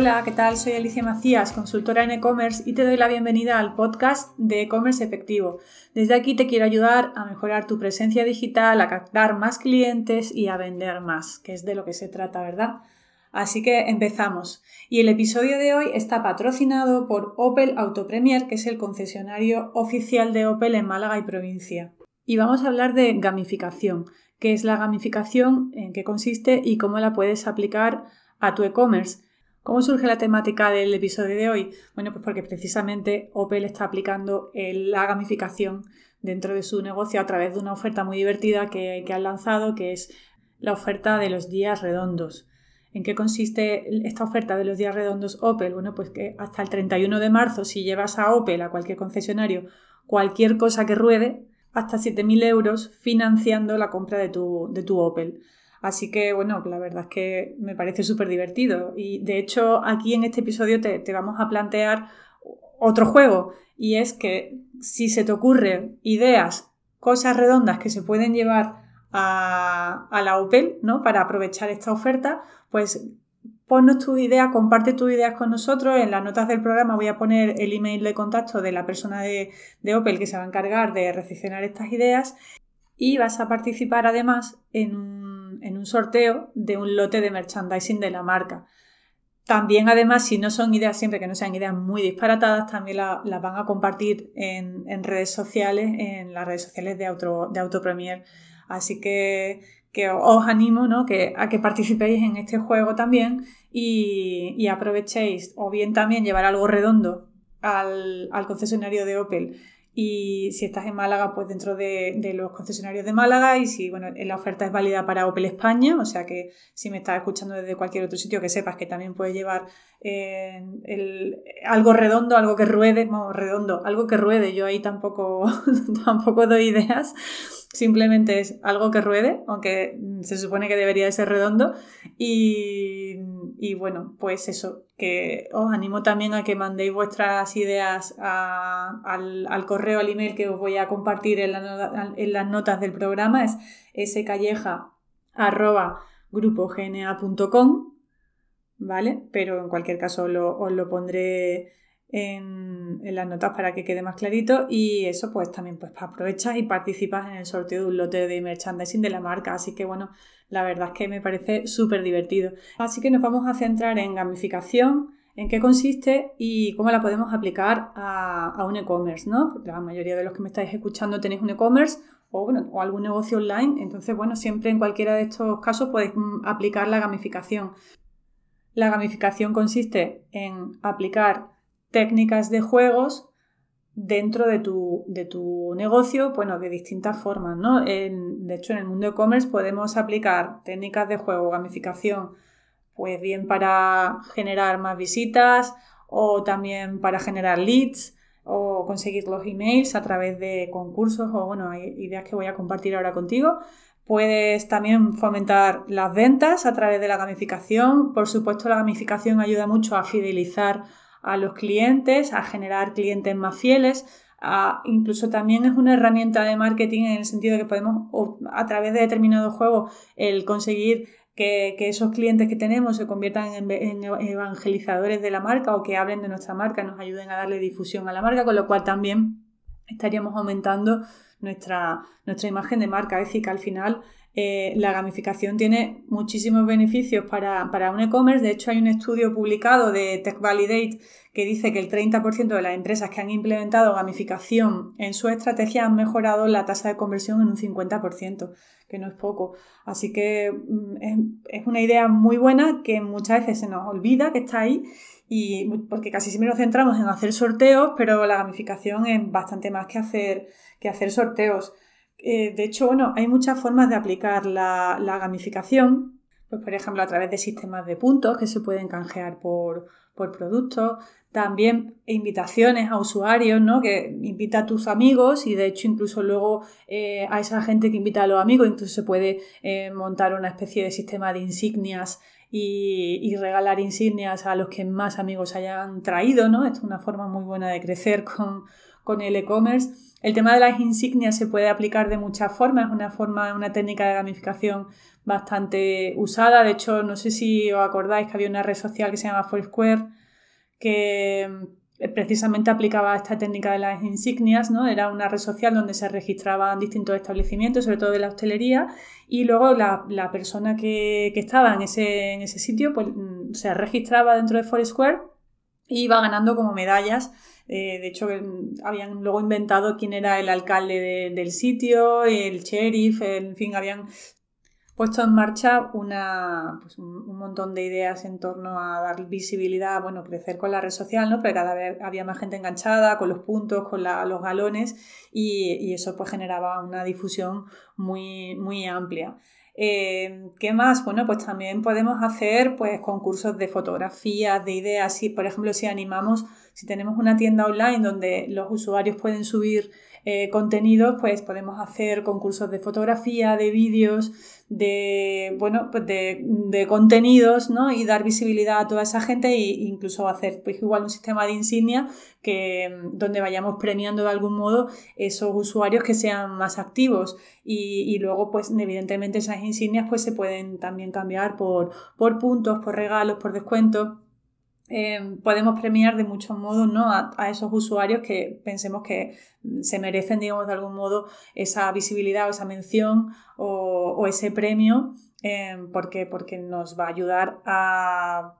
Hola, ¿qué tal? Soy Alicia Macías, consultora en e-commerce y te doy la bienvenida al podcast de e-commerce efectivo. Desde aquí te quiero ayudar a mejorar tu presencia digital, a captar más clientes y a vender más, que es de lo que se trata, ¿verdad? Así que empezamos. Y el episodio de hoy está patrocinado por Opel Autopremier, que es el concesionario oficial de Opel en Málaga y provincia. Y vamos a hablar de gamificación, qué es la gamificación, en qué consiste y cómo la puedes aplicar a tu e-commerce. ¿Cómo surge la temática del episodio de hoy? Bueno, pues porque precisamente Opel está aplicando eh, la gamificación dentro de su negocio a través de una oferta muy divertida que, han lanzado, que es la oferta de los días redondos. ¿En qué consiste esta oferta de los días redondos Opel? Bueno, pues que hasta el 31 de marzo, si llevas a Opel, a cualquier concesionario, cualquier cosa que ruede, hasta 7.000 euros financiando la compra de tu Opel. Así que, bueno, la verdad es que me parece súper divertido. Y de hecho, aquí en este episodio te, vamos a plantear otro juego. Y es que si se te ocurren ideas, cosas redondas que se pueden llevar a, la Opel, ¿no? Para aprovechar esta oferta, pues ponnos tu idea, comparte tus ideas con nosotros. En las notas del programa voy a poner el email de contacto de la persona de, Opel que se va a encargar de recepcionar estas ideas. Y vas a participar además en un en un sorteo de un lote de merchandising de la marca. También, además, si no son ideas, siempre que no sean ideas muy disparatadas, también las van a compartir en, redes sociales, en las redes sociales de, Auto, de Autopremier. Así que, que os animo a que participéis en este juego también y, aprovechéis, o bien también llevar algo redondo al, al concesionario de Opel y si estás en Málaga, pues dentro de, los concesionarios de Málaga y si, bueno, la oferta es válida para Opel España, o sea que si me estás escuchando desde cualquier otro sitio, que sepas que también puedes llevar el, algo redondo, algo que ruede, no, redondo, algo que ruede, yo ahí tampoco, tampoco doy ideas, simplemente es algo que ruede, aunque se supone que debería de ser redondo, y, bueno, pues eso, que os animo también a que mandéis vuestras ideas al, correo, al email que os voy a compartir en, las notas del programa, es scallejagrupogna.com. arroba ¿vale? Pero en cualquier caso os lo pondré en, las notas para que quede más clarito y eso pues también pues aprovechas y participas en el sorteo de un lote de merchandising de la marca así que bueno la verdad es que me parece súper divertido así que nos vamos a centrar en gamificación en qué consiste y cómo la podemos aplicar a, a un e-commerce no Porque la mayoría de los que me estáis escuchando tenéis un e-commerce o, bueno, o algún negocio online entonces bueno siempre en cualquiera de estos casos podéis mm, aplicar la gamificación la gamificación consiste en aplicar técnicas de juegos dentro de tu, negocio, bueno, de distintas formas, ¿no? de hecho, en el mundo e-commerce podemos aplicar técnicas de juego, gamificación, pues bien para generar más visitas o también para generar leads o conseguir los emails a través de concursos o bueno, hay ideas que voy a compartir ahora contigo, Puedes también fomentar las ventas a través de la gamificación. Por supuesto, la gamificación ayuda mucho a fidelizar a los clientes, a generar clientes más fieles. incluso también es una herramienta de marketing en el sentido de que podemos, a través de determinados juegos, el conseguir que, esos clientes que tenemos se conviertan en, evangelizadores de la marca o que hablen de nuestra marca, nos ayuden a darle difusión a la marca, con lo cual también estaríamos aumentando nuestra, nuestra imagen de marca. Es decir, que al final eh, la gamificación tiene muchísimos beneficios para, un e-commerce. De hecho, hay un estudio publicado de Tech Validate que dice que el 30% de las empresas que han implementado gamificación en su estrategia han mejorado la tasa de conversión en un 50%, que no es poco. Así que mm, es, es una idea muy buena que muchas veces se nos olvida que está ahí y porque casi siempre nos centramos en hacer sorteos, pero la gamificación es bastante más que hacer, que hacer sorteos. Eh, de hecho, bueno, hay muchas formas de aplicar la, gamificación, pues por ejemplo a través de sistemas de puntos que se pueden canjear por, por productos, también invitaciones a usuarios, ¿no? Que invita a tus amigos y de hecho incluso luego eh, a esa gente que invita a los amigos, incluso se puede eh, montar una especie de sistema de insignias y, regalar insignias a los que más amigos hayan traído, ¿no? es una forma muy buena de crecer con, con el e-commerce. El tema de las insignias se puede aplicar de muchas formas, es una forma, una técnica de gamificación bastante usada. De hecho, no sé si os acordáis que había una red social que se llama Foursquare que precisamente aplicaba esta técnica de las insignias, ¿no? Era una red social donde se registraban distintos establecimientos, sobre todo de la hostelería, y luego la, persona que, estaba en ese, en ese sitio pues, mm, se registraba dentro de Foursquare y iba ganando como medallas. Eh, de hecho, habían luego inventado quién era el alcalde del sitio, el sheriff, en fin, habían puesto en marcha pues, un, montón de ideas en torno a dar visibilidad, bueno, crecer con la red social, ¿no? Pero cada vez había más gente enganchada con los puntos, con los galones y, eso pues generaba una difusión muy, muy amplia. Eh, ¿Qué más? Bueno, pues también podemos hacer pues concursos de fotografías, de ideas. por ejemplo, si animamos, si tenemos una tienda online donde los usuarios pueden subir eh, contenidos, pues podemos hacer concursos de fotografía, de vídeos, de, bueno, pues de, contenidos, ¿no? Y dar visibilidad a toda esa gente e incluso hacer, pues igual un sistema de insignia que, mm, donde vayamos premiando de algún modo esos usuarios que sean más activos. Y, luego, pues evidentemente esas insignias pues se pueden también cambiar por, por puntos, por regalos, por descuentos Em, podemos premiar de muchos modos a, esos usuarios que pensemos que mm, se merecen, digamos, de algún modo esa visibilidad o esa mención o, ese premio, em, porque, nos va a ayudar a,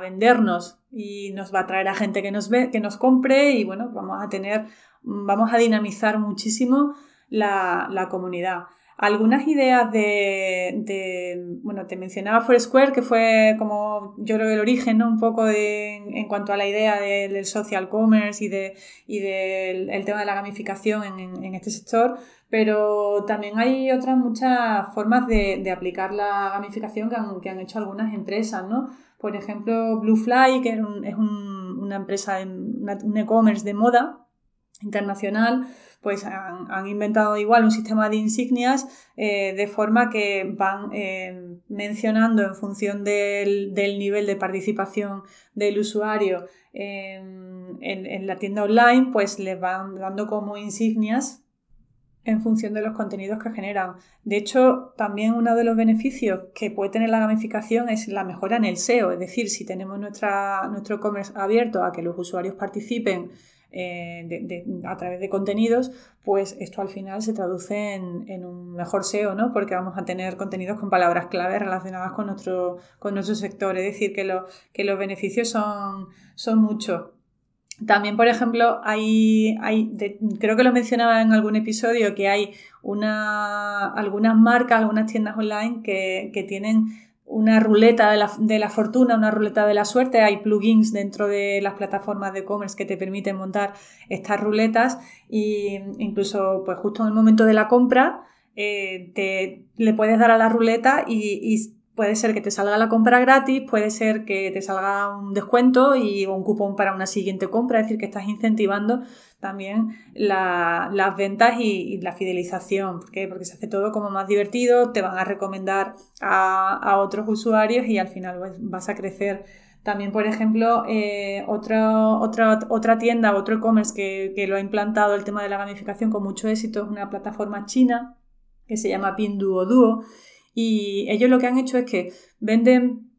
vendernos y nos va a traer a gente que nos, ve, que nos compre y bueno, vamos a tener, mm, vamos a dinamizar muchísimo la comunidad algunas ideas de, bueno, te mencionaba Foursquare, que fue como yo creo el origen, ¿no? Un poco en cuanto a la idea del, social commerce y, de, y del tema de la gamificación en, este sector, pero también hay otras muchas formas de, aplicar la gamificación que han, hecho algunas empresas, ¿no? Por ejemplo, Bluefly, que es, una empresa, en, un e-commerce de moda, internacional, pues han, inventado igual un sistema de insignias eh, de forma que van eh, mencionando en función del, nivel de participación del usuario em, en, la tienda online, pues les van dando como insignias en función de los contenidos que generan. De hecho, también uno de los beneficios que puede tener la gamificación es la mejora en el SEO, es decir, si tenemos nuestra, nuestro e-commerce abierto a que los usuarios participen, eh, de, a través de contenidos, pues esto al final se traduce en, un mejor SEO, ¿no? Porque vamos a tener contenidos con palabras clave relacionadas con nuestro, con nuestro sector. Es decir, que, lo, que los beneficios son, son muchos. También, por ejemplo, hay, creo que lo mencionaba en algún episodio, que hay una, algunas marcas, algunas tiendas online que, que tienen una ruleta de la, fortuna, una ruleta de la suerte. Hay plugins dentro de las plataformas de e-commerce que te permiten montar estas ruletas e incluso pues justo en el momento de la compra eh, te, le puedes dar a la ruleta y, y Puede ser que te salga la compra gratis, puede ser que te salga un descuento y un cupón para una siguiente compra, es decir, que estás incentivando también las ventas y, la fidelización. ¿Por qué? Porque se hace todo como más divertido, te van a recomendar a, otros usuarios y al final pues, vas a crecer. También, por ejemplo, eh, otra, otra tienda, otro e-commerce que, que lo ha implantado el tema de la gamificación con mucho éxito es una plataforma china que se llama Pinduoduo y ellos lo que han hecho es que venden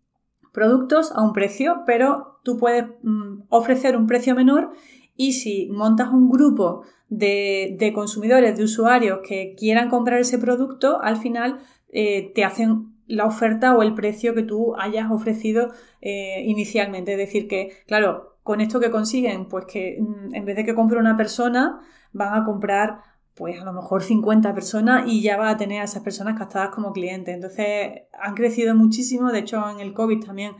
productos a un precio, pero tú puedes mm, ofrecer un precio menor y si montas un grupo de, consumidores, de usuarios que quieran comprar ese producto, al final eh, te hacen la oferta o el precio que tú hayas ofrecido eh, inicialmente. Es decir, que, claro, con esto que consiguen, pues que mm, en vez de que compre una persona, van a comprar pues a lo mejor 50 personas y ya va a tener a esas personas captadas como clientes. Entonces han crecido muchísimo, de hecho en el COVID también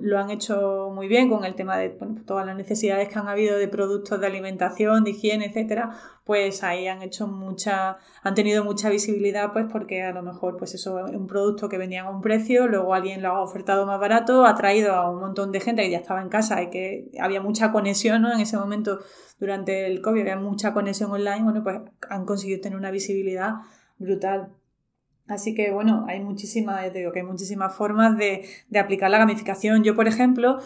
lo han hecho muy bien con el tema de pues, todas las necesidades que han habido de productos de alimentación, de higiene, etcétera, pues ahí han hecho mucha, han tenido mucha visibilidad, pues porque a lo mejor, pues eso, un producto que venía a un precio, luego alguien lo ha ofertado más barato, ha traído a un montón de gente que ya estaba en casa y que había mucha conexión, En ese momento, durante el COVID, había mucha conexión online, bueno, pues han conseguido tener una visibilidad brutal. Así que bueno, hay muchísimas, digo que hay muchísimas formas de, aplicar la gamificación. Yo, por ejemplo,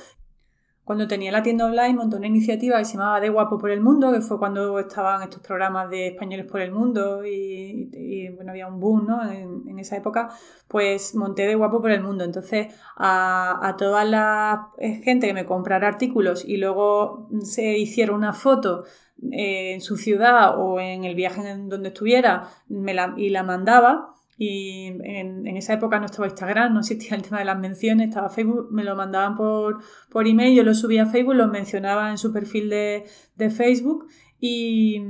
cuando tenía la tienda online monté una iniciativa que se llamaba De Guapo por el Mundo, que fue cuando estaban estos programas de españoles por el mundo y, bueno, había un boom ¿no? en, en, esa época, pues monté De Guapo por el Mundo. Entonces a, toda la eh, gente que me comprara artículos y luego se hiciera una foto eh, en su ciudad o en el viaje en donde estuviera y la mandaba, y en, esa época no estaba Instagram, no existía el tema de las menciones, estaba Facebook, me lo mandaban por, por email, yo lo subía a Facebook, lo mencionaba en su perfil de, Facebook y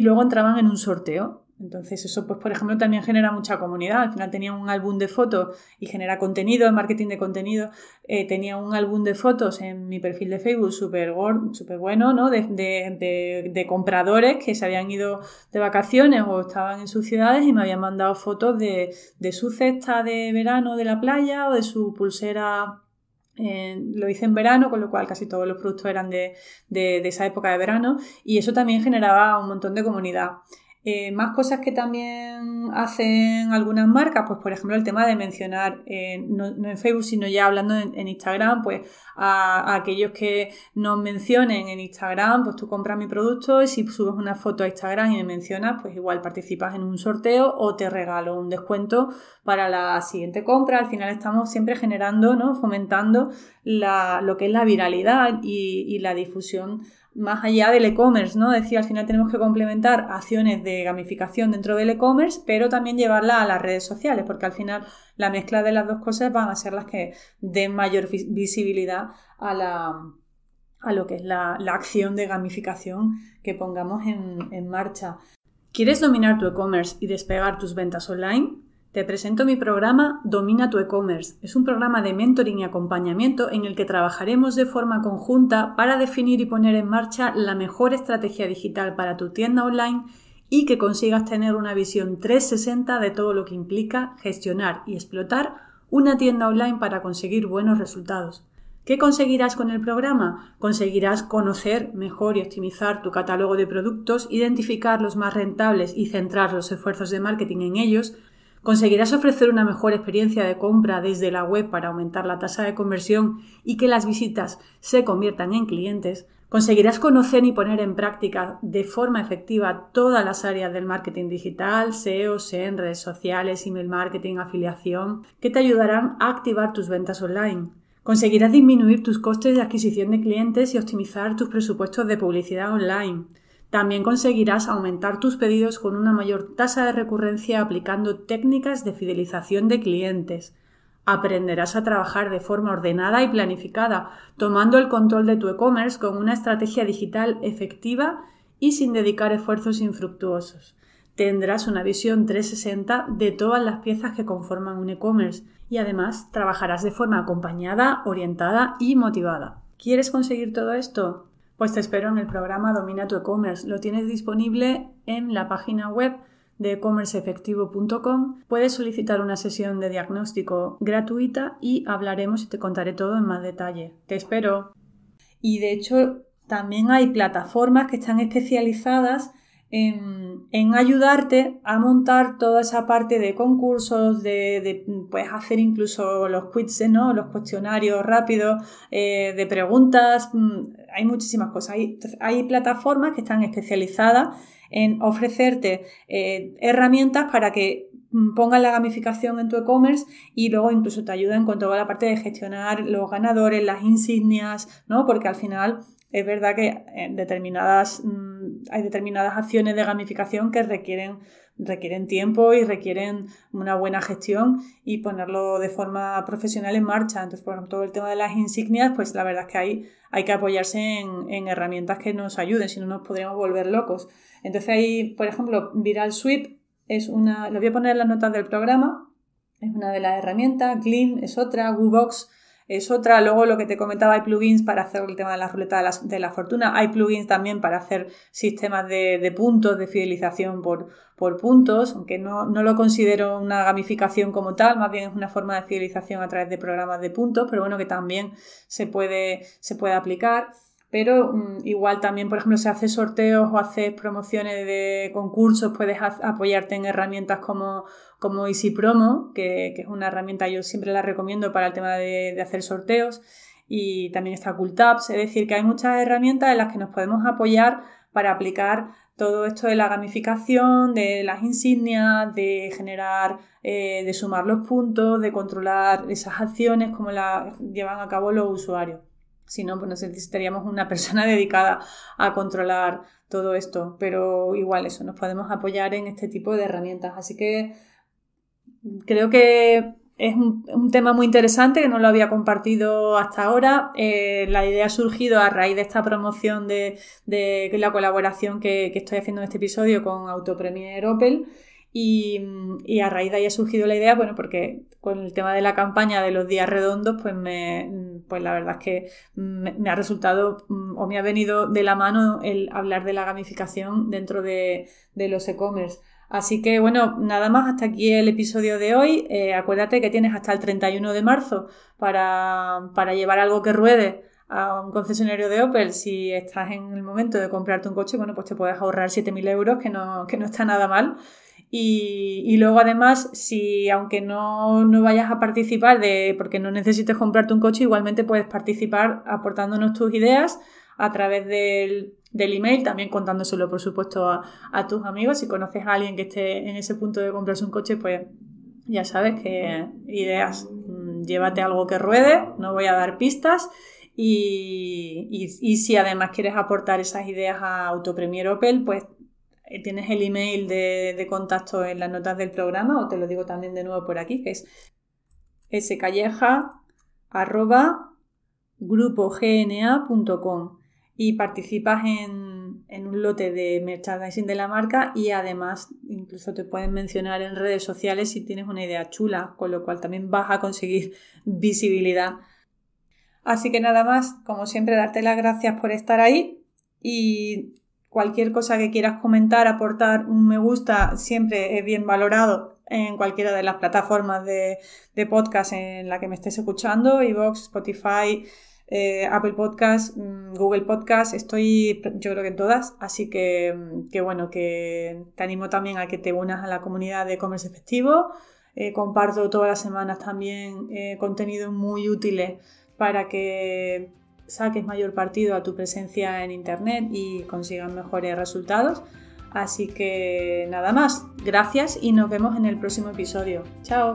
luego entraban en un sorteo. Entonces eso, pues por ejemplo, también genera mucha comunidad. Al final tenía un álbum de fotos y genera contenido, marketing de contenido. Eh, tenía un álbum de fotos en mi perfil de Facebook súper bueno, ¿no? De, compradores que se habían ido de vacaciones o estaban en sus ciudades y me habían mandado fotos de, su cesta de verano de la playa o de su pulsera eh, lo hice en verano, con lo cual casi todos los productos eran de, esa época de verano y eso también generaba un montón de comunidad. Eh, más cosas que también hacen algunas marcas, pues por ejemplo el tema de mencionar, eh, no, en Facebook, sino ya hablando en, Instagram, pues a, aquellos que nos mencionen en Instagram, pues tú compras mi producto y si subes una foto a Instagram y me mencionas, pues igual participas en un sorteo o te regalo un descuento para la siguiente compra. Al final estamos siempre generando, ¿no? fomentando lo que es la viralidad y, y la difusión más allá del e-commerce, ¿no? Decía, al final tenemos que complementar acciones de gamificación dentro del e-commerce, pero también llevarla a las redes sociales, porque al final la mezcla de las dos cosas van a ser las que den mayor visibilidad a la lo que es la, acción de gamificación que pongamos en, en marcha. ¿Quieres dominar tu e-commerce y despegar tus ventas online? Te presento mi programa Domina tu e-commerce. Es un programa de mentoring y acompañamiento en el que trabajaremos de forma conjunta para definir y poner en marcha la mejor estrategia digital para tu tienda online y que consigas tener una visión 360 de todo lo que implica gestionar y explotar una tienda online para conseguir buenos resultados. ¿Qué conseguirás con el programa? Conseguirás conocer mejor y optimizar tu catálogo de productos, identificar los más rentables y centrar los esfuerzos de marketing en ellos, Conseguirás ofrecer una mejor experiencia de compra desde la web para aumentar la tasa de conversión y que las visitas se conviertan en clientes. Conseguirás conocer y poner en práctica de forma efectiva todas las áreas del marketing digital, SEO, SEM, redes sociales, email marketing, afiliación, que te ayudarán a activar tus ventas online. Conseguirás disminuir tus costes de adquisición de clientes y optimizar tus presupuestos de publicidad online. También conseguirás aumentar tus pedidos con una mayor tasa de recurrencia aplicando técnicas de fidelización de clientes. Aprenderás a trabajar de forma ordenada y planificada, tomando el control de tu e-commerce con una estrategia digital efectiva y sin dedicar esfuerzos infructuosos. Tendrás una visión 360 de todas las piezas que conforman un e-commerce y además trabajarás de forma acompañada, orientada y motivada. ¿Quieres conseguir todo esto? Pues te espero en el programa Domina tu e-commerce. Lo tienes disponible en la página web de ecommerceefectivo.com. Puedes solicitar una sesión de diagnóstico gratuita y hablaremos y te contaré todo en más detalle. Te espero. Y de hecho, también hay plataformas que están especializadas en, ayudarte a montar toda esa parte de concursos, de, pues hacer incluso los quits ¿no? los cuestionarios rápidos, eh, de preguntas, mm, hay muchísimas cosas. Hay, plataformas que están especializadas en ofrecerte eh, herramientas para que mm, pongas la gamificación en tu e-commerce y luego incluso te ayudan con toda la parte de gestionar los ganadores, las insignias, ¿no? Porque al final es verdad que eh, determinadas mm, hay determinadas acciones de gamificación que requieren, tiempo y requieren una buena gestión y ponerlo de forma profesional en marcha. Entonces, por ejemplo, todo el tema de las insignias, pues la verdad es que hay, hay que apoyarse en, herramientas que nos ayuden, si no nos podríamos volver locos. Entonces, hay, por ejemplo, Viral Sweep es una, lo voy a poner en las notas del programa, es una de las herramientas, Gleam es otra, WooBox es otra. Luego lo que te comentaba, hay plugins para hacer el tema de la ruleta de la, fortuna, hay plugins también para hacer sistemas de, puntos, de fidelización por, por puntos, aunque no, lo considero una gamificación como tal, más bien es una forma de fidelización a través de programas de puntos, pero bueno, que también se puede, se puede aplicar pero mm, igual también, por ejemplo, si haces sorteos o haces promociones de concursos, puedes apoyarte en herramientas como, como Easy Promo, que, es una herramienta yo siempre la recomiendo para el tema de, hacer sorteos, y también está Cooltabs, es decir, que hay muchas herramientas en las que nos podemos apoyar para aplicar todo esto de la gamificación, de las insignias, de generar, eh, de sumar los puntos, de controlar esas acciones como las llevan a cabo los usuarios. Si no, pues necesitaríamos una persona dedicada a controlar todo esto. Pero igual eso, nos podemos apoyar en este tipo de herramientas. Así que creo que es un, tema muy interesante que no lo había compartido hasta ahora. Eh, la idea ha surgido a raíz de esta promoción de, la colaboración que, que, estoy haciendo en este episodio con Autopremier Opel. Mm, y, a raíz de ahí ha surgido la idea, bueno, porque con el tema de la campaña de los días redondos, pues, me, mm, pues la verdad es que me, ha resultado mm, o me ha venido de la mano el hablar de la gamificación dentro de, los e-commerce. Así que bueno, nada más hasta aquí el episodio de hoy. Eh, acuérdate que tienes hasta el 31 de marzo para, llevar algo que ruede a un concesionario de Opel, si estás en el momento de comprarte un coche, bueno, pues te puedes ahorrar 7.000 euros, que no, que no está nada mal. Y, luego además, si aunque no, no, vayas a participar de, porque no necesites comprarte un coche, igualmente puedes participar aportándonos tus ideas a través del, email, también contándoselo por supuesto a, tus amigos. Si conoces a alguien que esté en ese punto de comprarse un coche, pues ya sabes que ideas, mm, llévate algo que ruede, no voy a dar pistas. Y, y si además quieres aportar esas ideas a Autopremier Opel, pues eh, tienes el email de, contacto en las notas del programa, o te lo digo también de nuevo por aquí, que es scalleja.grupogna.com y participas en, en, un lote de merchandising de la marca y además incluso te pueden mencionar en redes sociales si tienes una idea chula, con lo cual también vas a conseguir visibilidad. Así que nada más, como siempre, darte las gracias por estar ahí y Cualquier cosa que quieras comentar, aportar un me gusta, siempre es bien valorado en cualquiera de las plataformas de, podcast en la que me estés escuchando, iVoox, Spotify, eh, Apple Podcast, mm, Google Podcast, estoy yo creo que en todas, así mm, que, bueno, que te animo también a que te unas a la comunidad de comercio efectivo. Eh, comparto todas las semanas también eh, contenidos contenido muy útiles para que saques mayor partido a tu presencia en Internet y consigas mejores resultados. Así que nada más, gracias y nos vemos en el próximo episodio. Chao.